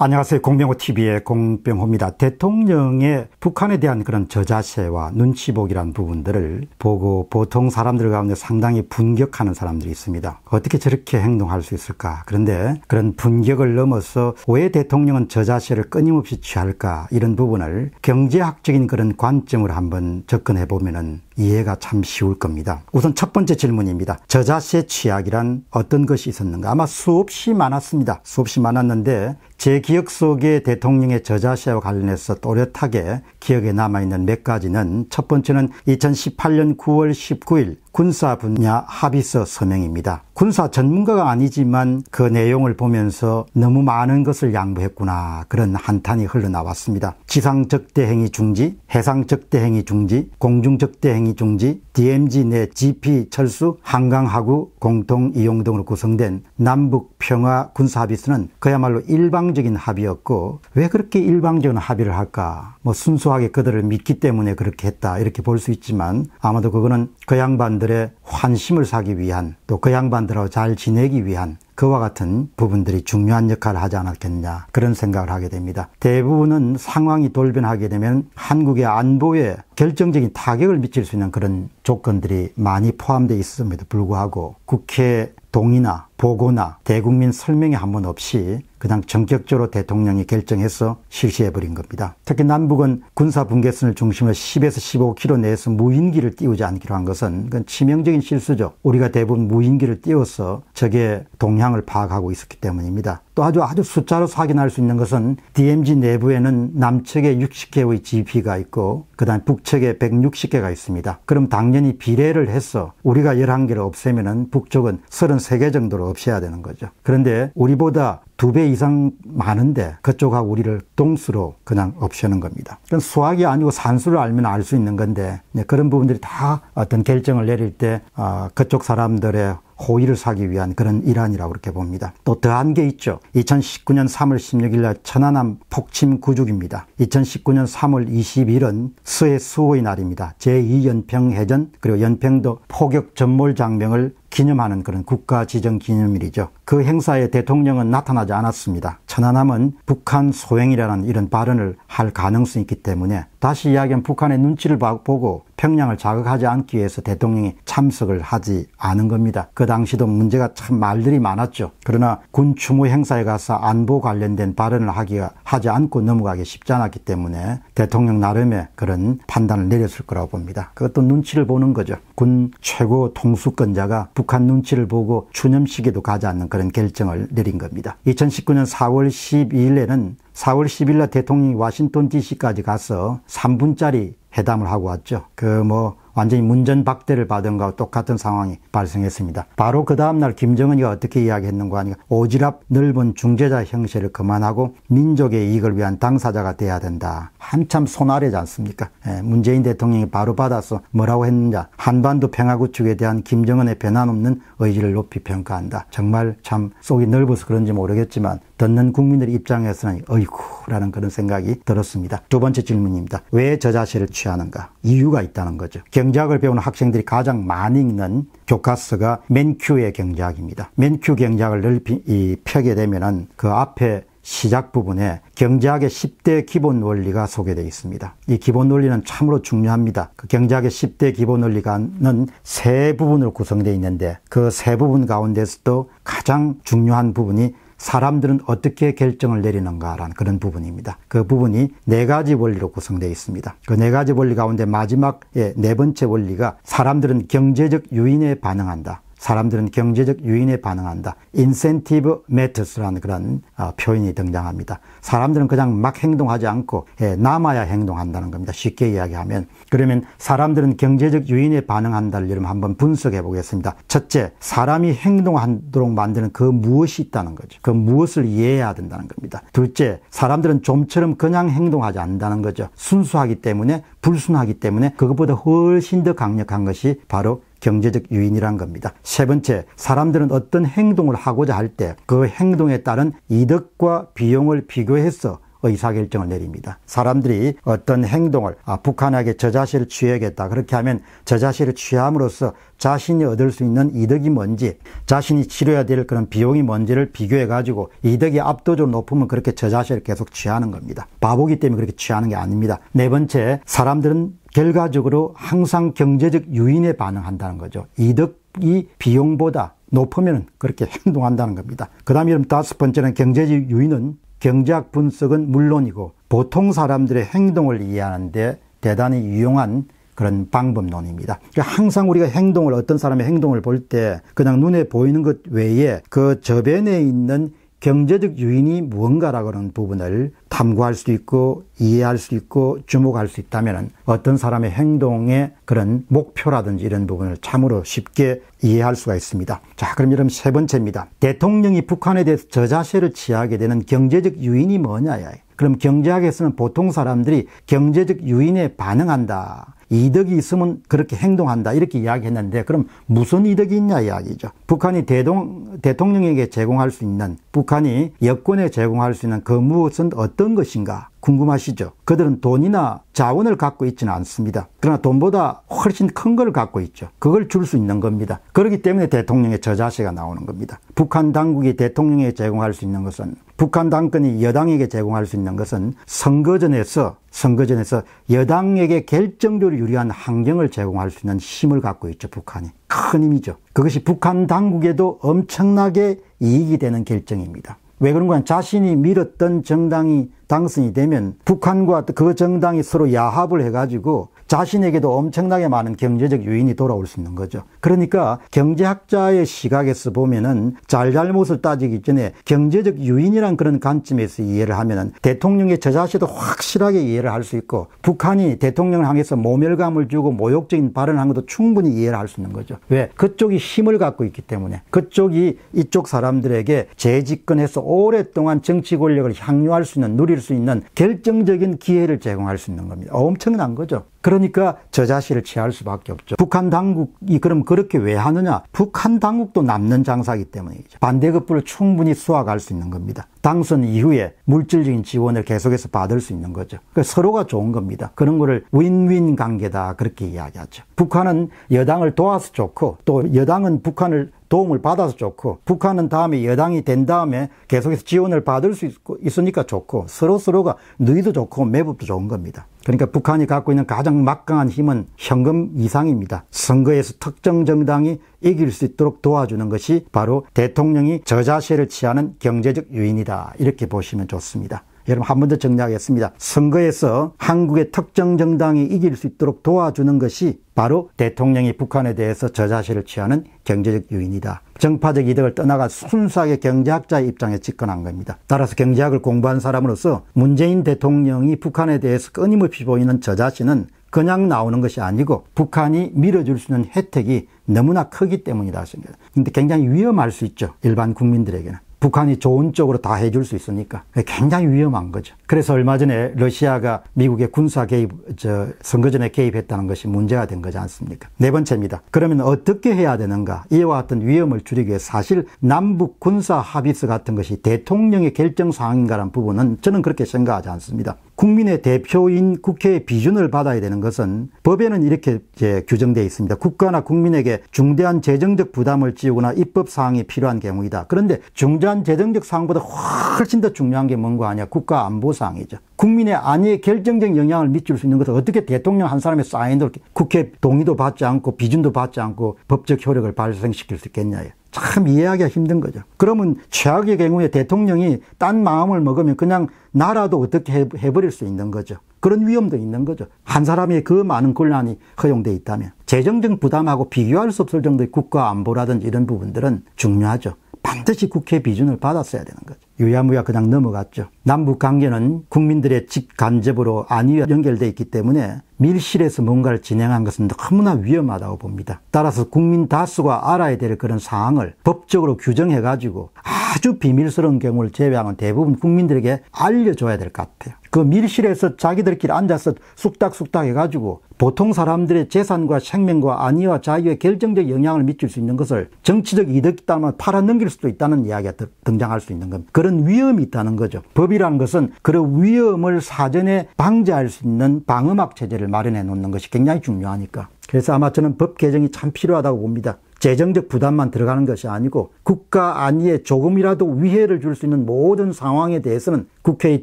안녕하세요. 공병호TV의 공병호입니다. 대통령의 북한에 대한 그런 저자세와 눈치보기란 부분들을 보고 보통 사람들 가운데 상당히 분격하는 사람들이 있습니다. 어떻게 저렇게 행동할 수 있을까? 그런데 그런 분격을 넘어서 왜 대통령은 저자세를 끊임없이 취할까? 이런 부분을 경제학적인 그런 관점으로 한번 접근해 보면은 이해가 참 쉬울 겁니다. 우선 첫 번째 질문입니다. 저자세 취약이란 어떤 것이 있었는가? 아마 수없이 많았습니다. 수없이 많았는데 제 기억 속에 대통령의 저자시와 관련해서 또렷하게 기억에 남아있는 몇 가지는 첫 번째는 2018년 9월 19일 군사 분야 합의서 서명입니다. 군사 전문가가 아니지만 그 내용을 보면서 너무 많은 것을 양보했구나 그런 한탄이 흘러나왔습니다. 지상 적대행위 중지, 해상 적대행위 중지, 공중 적대행위 중지, DMZ 내 GP 철수, 한강 하구 공통 이용 등으로 구성된 남북 평화 군사 합의서는 그야말로 일방적인 합의였고 왜 그렇게 일방적인 합의를 할까? 뭐 순수하게 그들을 믿기 때문에 그렇게 했다 이렇게 볼 수 있지만 아마도 그거는 그 양반들의 환심을 사기 위한 또 그 양반 사람들하고 잘 지내기 위한 그와 같은 부분들이 중요한 역할을 하지 않았겠냐 그런 생각을 하게 됩니다. 대부분은 상황이 돌변하게 되면 한국의 안보에 결정적인 타격을 미칠 수 있는 그런 조건들이 많이 포함되어 있음에도 불구하고 국회 동의나 보고나 대국민 설명이 한 번 없이 그냥 전격적으로 대통령이 결정해서 실시해버린 겁니다. 특히 남북은 군사 분계선을 중심으로 10에서 15km 내에서 무인기를 띄우지 않기로 한 것은 그건 치명적인 실수죠. 우리가 대부분 무인기를 띄워서 적의 동향을 파악하고 있었기 때문입니다. 또 아주 아주 숫자로 확인할 수 있는 것은 DMZ 내부에는 남측에 60개의 GP가 있고 그다음 북측에 160개가 있습니다. 그럼 당연히 비례를 해서 우리가 11개를 없애면은 북쪽은 33개 정도로 없애야 되는 거죠. 그런데 우리보다 두 배 이상 많은데 그쪽하고 우리를 동수로 그냥 없애는 겁니다. 그건 수학이 아니고 산수를 알면 알 수 있는 건데 네, 그런 부분들이 다 어떤 결정을 내릴 때 아, 그쪽 사람들의 호의를 사기 위한 그런 일환이라고 그렇게 봅니다. 또 더한 게 있죠. 2019년 3월 16일 날 천안함 폭침 구죽입니다. 2019년 3월 20일은 스해 수호의 날입니다. 제2연평 해전 그리고 연평도 포격 전몰 장병을 기념하는 그런 국가 지정 기념일이죠. 그 행사에 대통령은 나타나지 않았습니다. 천안함은 북한 소행이라는 이런 발언을 할 가능성이 있기 때문에 다시 이야기하면 북한의 눈치를 보고 평양을 자극하지 않기 위해서 대통령이 참석을 하지 않은 겁니다. 그 당시도 문제가 참 말들이 많았죠. 그러나 군 추모 행사에 가서 안보 관련된 발언을 하기가 하지 않고 넘어가기 쉽지 않았기 때문에 대통령 나름의 그런 판단을 내렸을 거라고 봅니다. 그것도 눈치를 보는 거죠. 군 최고 통수권자가 북한 눈치를 보고 추념식에도 가지 않는 그런 결정을 내린 겁니다. 2019년 4월 12일에는 4월 10일 날 대통령이 와싱턴 DC까지 가서 3분짜리 회담을 하고 왔죠. 그뭐 완전히 문전박대를 받은 것과 똑같은 상황이 발생했습니다. 바로 그 다음날 김정은이가 어떻게 이야기했는가 하니까 오지랖 넓은 중재자 형식을 그만하고 민족의 이익을 위한 당사자가 돼야 된다. 한참 손아래지 않습니까? 예, 문재인 대통령이 바로 받아서 뭐라고 했느냐. 한반도 평화 구축에 대한 김정은의 변함없는 의지를 높이 평가한다. 정말 참 속이 넓어서 그런지 모르겠지만 듣는 국민들 입장에서는 어이쿠라는 그런 생각이 들었습니다. 두 번째 질문입니다. 왜 저자세를 취하는가? 이유가 있다는 거죠. 경제학을 배우는 학생들이 가장 많이 읽는 교과서가 맨큐의 경제학입니다. 맨큐 경제학을 넓히 이, 펴게 되면은 그 앞에 시작 부분에 경제학의 10대 기본 원리가 소개되어 있습니다. 이 기본 원리는 참으로 중요합니다. 그 경제학의 10대 기본 원리가는 세 부분으로 구성되어 있는데 그 세 부분 가운데서도 가장 중요한 부분이 사람들은 어떻게 결정을 내리는가라는 그런 부분입니다. 그 부분이 네 가지 원리로 구성되어 있습니다. 그 네 가지 원리 가운데 마지막에 네 번째 원리가 사람들은 경제적 유인에 반응한다. 사람들은 경제적 유인에 반응한다. 인센티브 매트스라는 그런 아, 표현이 등장합니다. 사람들은 그냥 막 행동하지 않고 예, 남아야 행동한다는 겁니다. 쉽게 이야기하면 그러면 사람들은 경제적 유인에 반응한다를 이름 한번 분석해 보겠습니다. 첫째, 사람이 행동하도록 만드는 그 무엇이 있다는 거죠. 그 무엇을 이해해야 된다는 겁니다. 둘째, 사람들은 좀처럼 그냥 행동하지 않는다는 거죠. 순수하기 때문에 불순하기 때문에 그것보다 훨씬 더 강력한 것이 바로 경제적 유인이란 겁니다. 세 번째, 사람들은 어떤 행동을 하고자 할 때 그 행동에 따른 이득과 비용을 비교해서 의사결정을 내립니다. 사람들이 어떤 행동을 아, 북한에게 저 자식을 취해야겠다. 그렇게 하면 저 자식을 취함으로써 자신이 얻을 수 있는 이득이 뭔지, 자신이 치료해야 될 그런 비용이 뭔지를 비교해 가지고 이득이 압도적으로 높으면 그렇게 저 자식을 계속 취하는 겁니다. 바보기 때문에 그렇게 취하는 게 아닙니다. 네 번째, 사람들은 결과적으로 항상 경제적 유인에 반응한다는 거죠. 이득이 비용보다 높으면 그렇게 행동한다는 겁니다. 그 다음에 다섯 번째는 경제적 유인은 경제학 분석은 물론이고 보통 사람들의 행동을 이해하는데 대단히 유용한 그런 방법론입니다. 그러니까 항상 우리가 행동을 어떤 사람의 행동을 볼 때 그냥 눈에 보이는 것 외에 그 저변에 있는 경제적 요인이 무언가라고 하는 부분을 탐구할 수 있고 이해할 수 있고 주목할 수 있다면 어떤 사람의 행동의 그런 목표라든지 이런 부분을 참으로 쉽게 이해할 수가 있습니다. 자, 그럼 여러분 세 번째입니다. 대통령이 북한에 대해서 저자세를 취하게 되는 경제적 요인이 뭐냐야. 그럼 경제학에서는 보통 사람들이 경제적 유인에 반응한다. 이득이 있으면 그렇게 행동한다 이렇게 이야기했는데 그럼 무슨 이득이 있냐 이야기죠. 북한이 대동, 대통령에게 제공할 수 있는 북한이 여권에 제공할 수 있는 그 무엇은 어떤 것인가 궁금하시죠? 그들은 돈이나 자원을 갖고 있지는 않습니다. 그러나 돈보다 훨씬 큰 걸 갖고 있죠. 그걸 줄 수 있는 겁니다. 그렇기 때문에 대통령의 저자세가 나오는 겁니다. 북한 당국이 대통령에게 제공할 수 있는 것은 북한 당권이 여당에게 제공할 수 있는 것은 선거전에서 선거전에서 여당에게 결정적으로 유리한 환경을 제공할 수 있는 힘을 갖고 있죠. 북한이 큰 힘이죠. 그것이 북한 당국에도 엄청나게 이익이 되는 결정입니다. 왜 그런 가냐 자신이 밀었던 정당이 당선이 되면 북한과 그 정당이 서로 야합을 해가지고 자신에게도 엄청나게 많은 경제적 요인이 돌아올 수 있는 거죠. 그러니까 경제학자의 시각에서 보면은 잘잘못을 따지기 전에 경제적 요인이란 그런 관점에서 이해를 하면은 대통령의 저자세도 확실하게 이해를 할 수 있고 북한이 대통령을 향해서 모멸감을 주고 모욕적인 발언을 한 것도 충분히 이해를 할 수 있는 거죠. 왜? 그쪽이 힘을 갖고 있기 때문에 그쪽이 이쪽 사람들에게 재집권해서 오랫동안 정치 권력을 향유할 수 있는 누릴 수 있는 결정적인 기회를 제공할 수 있는 겁니다. 엄청난 거죠. 그러니까 저자식을 취할 수밖에 없죠. 북한 당국이 그럼 그렇게 왜 하느냐? 북한 당국도 남는 장사기 때문이죠. 반대급부를 충분히 수확할 수 있는 겁니다. 당선 이후에 물질적인 지원을 계속해서 받을 수 있는 거죠. 그러니까 서로가 좋은 겁니다. 그런 거를 윈윈 관계다 그렇게 이야기하죠. 북한은 여당을 도와서 좋고 또 여당은 북한을 도움을 받아서 좋고 북한은 다음에 여당이 된 다음에 계속해서 지원을 받을 수 있고 있으니까 좋고 서로 서로가 누이도 좋고 매듭도 좋은 겁니다. 그러니까 북한이 갖고 있는 가장 막강한 힘은 현금 이상입니다. 선거에서 특정 정당이 이길 수 있도록 도와주는 것이 바로 대통령이 저자세를 취하는 경제적 요인이다 이렇게 보시면 좋습니다. 여러분 한 번 더 정리하겠습니다. 선거에서 한국의 특정 정당이 이길 수 있도록 도와주는 것이 바로 대통령이 북한에 대해서 저자세를 취하는 경제적 요인이다. 정파적 이득을 떠나가 순수하게 경제학자의 입장에 집권한 겁니다. 따라서 경제학을 공부한 사람으로서 문재인 대통령이 북한에 대해서 끊임없이 보이는 저자세는 그냥 나오는 것이 아니고 북한이 밀어줄 수 있는 혜택이 너무나 크기 때문이다. 그런데 굉장히 위험할 수 있죠. 일반 국민들에게는. 북한이 좋은 쪽으로 다 해줄 수 있으니까 굉장히 위험한 거죠. 그래서 얼마 전에 러시아가 미국의 군사 개입, 저 선거전에 개입했다는 것이 문제가 된 거지 않습니까? 네 번째입니다. 그러면 어떻게 해야 되는가? 이와 같은 위험을 줄이기 위해 사실 남북 군사 합의서 같은 것이 대통령의 결정 사항인가라는 부분은 저는 그렇게 생각하지 않습니다. 국민의 대표인 국회의 비준을 받아야 되는 것은 법에는 이렇게 이제 규정되어 있습니다. 국가나 국민에게 중대한 재정적 부담을 지우거나 입법 사항이 필요한 경우이다. 그런데 중대한 재정적 사항보다 훨씬 더 중요한 게 뭔가 아니야. 국가 안보 사항이죠. 국민의 안위에 결정적 영향을 미칠 수 있는 것을 어떻게 대통령 한 사람의 사인으로 국회 동의도 받지 않고 비준도 받지 않고 법적 효력을 발생시킬 수 있겠냐. 참 이해하기가 힘든 거죠. 그러면 최악의 경우에 대통령이 딴 마음을 먹으면 그냥 나라도 어떻게 해버릴 수 있는 거죠. 그런 위험도 있는 거죠. 한 사람이 그 많은 권한이 허용돼 있다면 재정적 부담하고 비교할 수 없을 정도의 국가 안보라든지 이런 부분들은 중요하죠. 반드시 국회 비준을 받았어야 되는 거죠. 유야무야 그냥 넘어갔죠. 남북 관계는 국민들의 직간접으로 안위와 연결돼 있기 때문에 밀실에서 뭔가를 진행한 것은 너무나 위험하다고 봅니다. 따라서 국민 다수가 알아야 될 그런 사항을 법적으로 규정해가지고 아주 비밀스러운 경우를 제외하면 대부분 국민들에게 알려줘야 될 것 같아요. 그 밀실에서 자기들끼리 앉아서 쑥닥쑥닥 해가지고 보통 사람들의 재산과 생명과 안위와 자유에 결정적 영향을 미칠 수 있는 것을 정치적 이득 이 따면 팔아넘길 수도 있다는 이야기가 등장할 수 있는 겁니다. 그런 위험이 있다는 거죠. 법이란 것은 그런 위험을 사전에 방지할 수 있는 방음막 체제를 마련해 놓는 것이 굉장히 중요하니까. 그래서 아마 저는 법 개정이 참 필요하다고 봅니다. 재정적 부담만 들어가는 것이 아니고 국가 안위에 조금이라도 위해를 줄 수 있는 모든 상황에 대해서는 국회의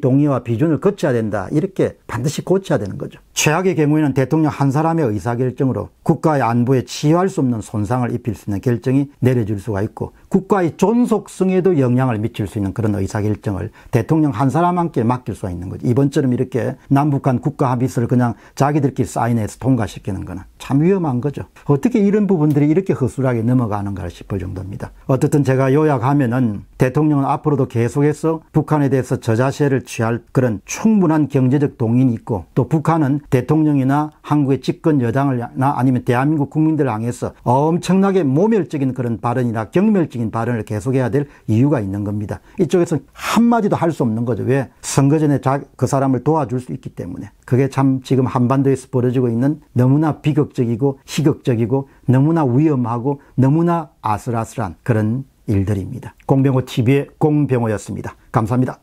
동의와 비준을 거쳐야 된다. 이렇게 반드시 고쳐야 되는 거죠. 최악의 경우에는 대통령 한 사람의 의사결정으로 국가의 안보에 치유할 수 없는 손상을 입힐 수 있는 결정이 내려질 수가 있고 국가의 존속성에도 영향을 미칠 수 있는 그런 의사결정을 대통령 한 사람한테 맡길 수가 있는 거죠. 이번처럼 이렇게 남북한 국가 합의서를 그냥 자기들끼리 사인해서 통과시키는 거는 참 위험한 거죠. 어떻게 이런 부분들이 이렇게 허술한 생각이 넘어가는가 싶을 정도입니다. 어쨌든 제가 요약하면은 대통령은 앞으로도 계속해서 북한에 대해서 저자세를 취할 그런 충분한 경제적 동인이 있고 또 북한은 대통령이나 한국의 집권 여당을나 아니면 대한민국 국민들 향해서 엄청나게 모멸적인 그런 발언이나 경멸적인 발언을 계속해야 될 이유가 있는 겁니다. 이쪽에서 한마디도 할 수 없는 거죠. 왜? 선거 전에 그 사람을 도와줄 수 있기 때문에. 그게 참 지금 한반도에서 벌어지고 있는 너무나 비극적이고 희극적이고 너무나 위험하고 너무나 아슬아슬한 그런 일들입니다. 공병호 TV의 공병호였습니다. 감사합니다.